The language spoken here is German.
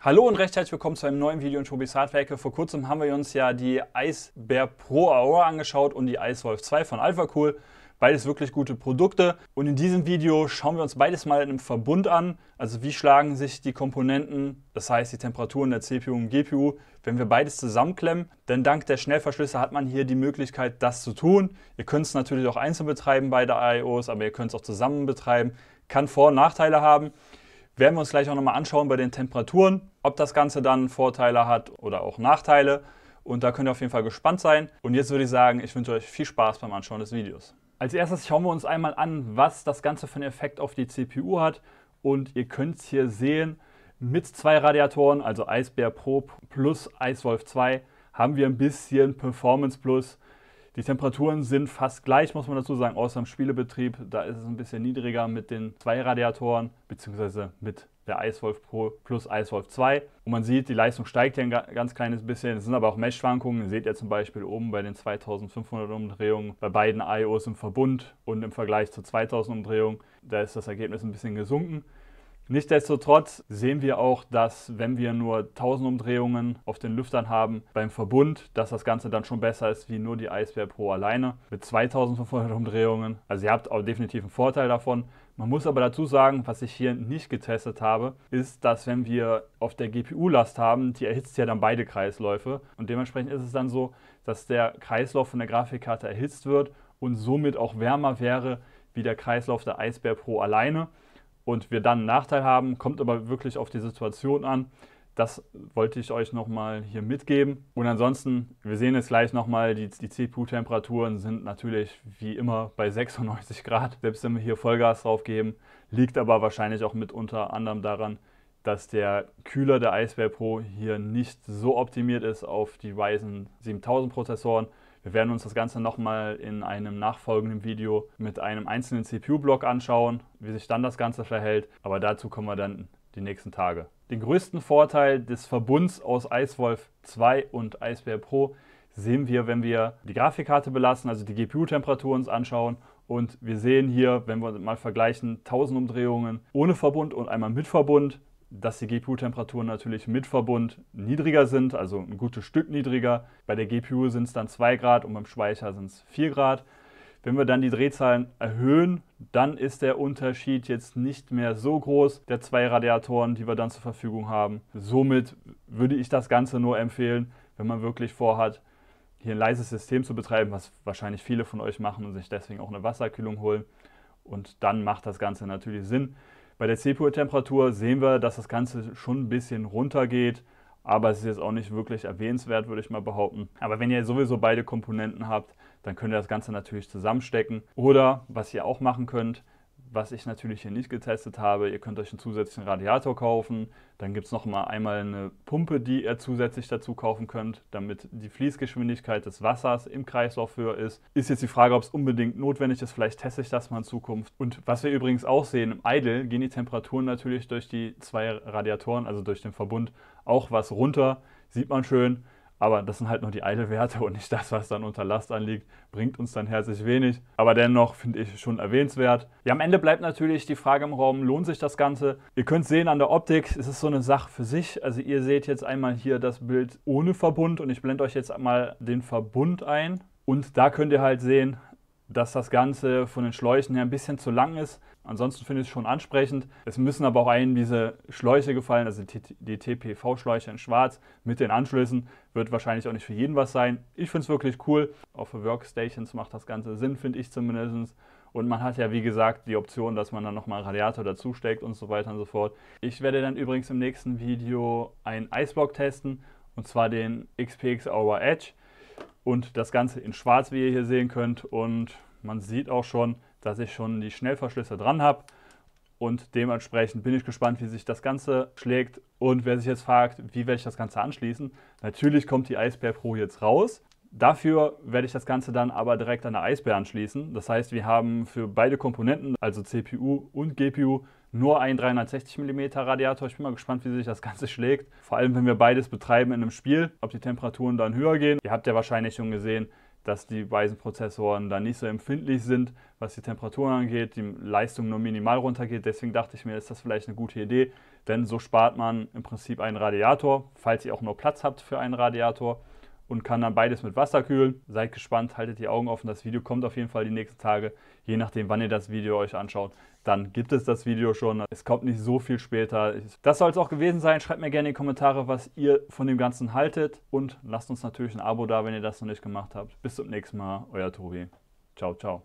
Hallo und recht herzlich willkommen zu einem neuen Video in Schobis Hardwerke. Vor kurzem haben wir uns ja die Eisbär Pro Aurora angeschaut und die Eiswolf 2 von Alpha Cool. Beides wirklich gute Produkte. Und in diesem Video schauen wir uns beides mal in einem Verbund an. Also wie schlagen sich die Komponenten, das heißt die Temperaturen der CPU und GPU, wenn wir beides zusammenklemmen. Denn dank der Schnellverschlüsse hat man hier die Möglichkeit, das zu tun. Ihr könnt es natürlich auch einzeln betreiben, bei der IOs, aber ihr könnt es auch zusammen betreiben. Kann Vor- und Nachteile haben. Werden wir uns gleich auch nochmal anschauen bei den Temperaturen, ob das Ganze dann Vorteile hat oder auch Nachteile. Und da könnt ihr auf jeden Fall gespannt sein. Und jetzt würde ich sagen, ich wünsche euch viel Spaß beim Anschauen des Videos. Als erstes schauen wir uns einmal an, was das Ganze für einen Effekt auf die CPU hat. Und ihr könnt es hier sehen, mit zwei Radiatoren, also Eisbär Pro plus Eiswolf 2, haben wir ein bisschen Performance Plus die Temperaturen sind fast gleich, muss man dazu sagen, außer im Spielebetrieb. Da ist es ein bisschen niedriger mit den zwei Radiatoren, beziehungsweise mit der Eiswolf Pro plus Eiswolf 2. Und man sieht, die Leistung steigt ja ein ganz kleines bisschen. Es sind aber auch Messschwankungen. Seht ihr zum Beispiel oben bei den 2500 Umdrehungen bei beiden IOs im Verbund und im Vergleich zur 2000 Umdrehung. Da ist das Ergebnis ein bisschen gesunken. Nichtsdestotrotz sehen wir auch, dass wenn wir nur 1000 Umdrehungen auf den Lüftern haben beim Verbund, dass das Ganze dann schon besser ist wie nur die Eisbär Pro alleine mit 2500 Umdrehungen. Also ihr habt auch definitiv einen Vorteil davon. Man muss aber dazu sagen, was ich hier nicht getestet habe, ist, dass wenn wir auf der GPU-Last haben, die erhitzt ja dann beide Kreisläufe und dementsprechend ist es dann so, dass der Kreislauf von der Grafikkarte erhitzt wird und somit auch wärmer wäre wie der Kreislauf der Eisbär Pro alleine und wir dann einen Nachteil haben, kommt aber wirklich auf die Situation an. Das wollte ich euch nochmal hier mitgeben. Und ansonsten, wir sehen jetzt gleich nochmal, die, die CPU-Temperaturen sind natürlich wie immer bei 96 Grad. Selbst wenn wir hier Vollgas drauf geben, liegt aber wahrscheinlich auch mit unter anderem daran, dass der Kühler der Iceware Pro hier nicht so optimiert ist auf die Ryzen 7000 Prozessoren, wir werden uns das Ganze nochmal in einem nachfolgenden Video mit einem einzelnen CPU-Block anschauen, wie sich dann das Ganze verhält, aber dazu kommen wir dann die nächsten Tage. Den größten Vorteil des Verbunds aus IceWolf 2 und Eisbär Pro sehen wir, wenn wir die Grafikkarte belassen, also die GPU-Temperatur uns anschauen und wir sehen hier, wenn wir mal vergleichen, 1000 Umdrehungen ohne Verbund und einmal mit Verbund dass die GPU-Temperaturen natürlich mit Verbund niedriger sind, also ein gutes Stück niedriger. Bei der GPU sind es dann 2 Grad und beim Speicher sind es 4 Grad. Wenn wir dann die Drehzahlen erhöhen, dann ist der Unterschied jetzt nicht mehr so groß der zwei Radiatoren, die wir dann zur Verfügung haben. Somit würde ich das Ganze nur empfehlen, wenn man wirklich vorhat, hier ein leises System zu betreiben, was wahrscheinlich viele von euch machen und sich deswegen auch eine Wasserkühlung holen. Und dann macht das Ganze natürlich Sinn. Bei der CPU-Temperatur sehen wir, dass das Ganze schon ein bisschen runtergeht, aber es ist jetzt auch nicht wirklich erwähnenswert, würde ich mal behaupten. Aber wenn ihr sowieso beide Komponenten habt, dann könnt ihr das Ganze natürlich zusammenstecken. Oder was ihr auch machen könnt, was ich natürlich hier nicht getestet habe. Ihr könnt euch einen zusätzlichen Radiator kaufen. Dann gibt es nochmal einmal eine Pumpe, die ihr zusätzlich dazu kaufen könnt, damit die Fließgeschwindigkeit des Wassers im Kreislauf höher ist. Ist jetzt die Frage, ob es unbedingt notwendig ist. Vielleicht teste ich das mal in Zukunft. Und was wir übrigens auch sehen, im Idle gehen die Temperaturen natürlich durch die zwei Radiatoren, also durch den Verbund, auch was runter. Sieht man schön. Aber das sind halt nur die eile Werte und nicht das, was dann unter Last anliegt, bringt uns dann herzlich wenig. Aber dennoch finde ich schon erwähnenswert. Ja, am Ende bleibt natürlich die Frage im Raum, lohnt sich das Ganze? Ihr könnt sehen an der Optik, es ist so eine Sache für sich. Also ihr seht jetzt einmal hier das Bild ohne Verbund und ich blende euch jetzt einmal den Verbund ein. Und da könnt ihr halt sehen, dass das Ganze von den Schläuchen her ein bisschen zu lang ist. Ansonsten finde ich es schon ansprechend. Es müssen aber auch einen diese Schläuche gefallen, also die TPV-Schläuche in schwarz mit den Anschlüssen. Wird wahrscheinlich auch nicht für jeden was sein. Ich finde es wirklich cool. Auch für Workstations macht das Ganze Sinn, finde ich zumindest. Und man hat ja, wie gesagt, die Option, dass man dann nochmal einen Radiator dazusteckt und so weiter und so fort. Ich werde dann übrigens im nächsten Video einen Eisblock testen, und zwar den XPX Hour Edge und das Ganze in schwarz, wie ihr hier sehen könnt. Und man sieht auch schon, dass ich schon die Schnellverschlüsse dran habe. Und dementsprechend bin ich gespannt, wie sich das Ganze schlägt. Und wer sich jetzt fragt, wie werde ich das Ganze anschließen? Natürlich kommt die Ice Bear Pro jetzt raus. Dafür werde ich das Ganze dann aber direkt an der Eisbär anschließen. Das heißt, wir haben für beide Komponenten, also CPU und GPU, nur einen 360 mm Radiator. Ich bin mal gespannt, wie sich das Ganze schlägt. Vor allem, wenn wir beides betreiben in einem Spiel, ob die Temperaturen dann höher gehen. Ihr habt ja wahrscheinlich schon gesehen, dass die Ryzen-Prozessoren da nicht so empfindlich sind, was die Temperaturen angeht, die Leistung nur minimal runtergeht. Deswegen dachte ich mir, ist das vielleicht eine gute Idee, denn so spart man im Prinzip einen Radiator, falls ihr auch nur Platz habt für einen Radiator und kann dann beides mit Wasser kühlen. Seid gespannt, haltet die Augen offen. Das Video kommt auf jeden Fall die nächsten Tage. Je nachdem, wann ihr das Video euch anschaut, dann gibt es das Video schon. Es kommt nicht so viel später. Das soll es auch gewesen sein. Schreibt mir gerne in die Kommentare, was ihr von dem Ganzen haltet. Und lasst uns natürlich ein Abo da, wenn ihr das noch nicht gemacht habt. Bis zum nächsten Mal. Euer Tobi. Ciao, ciao.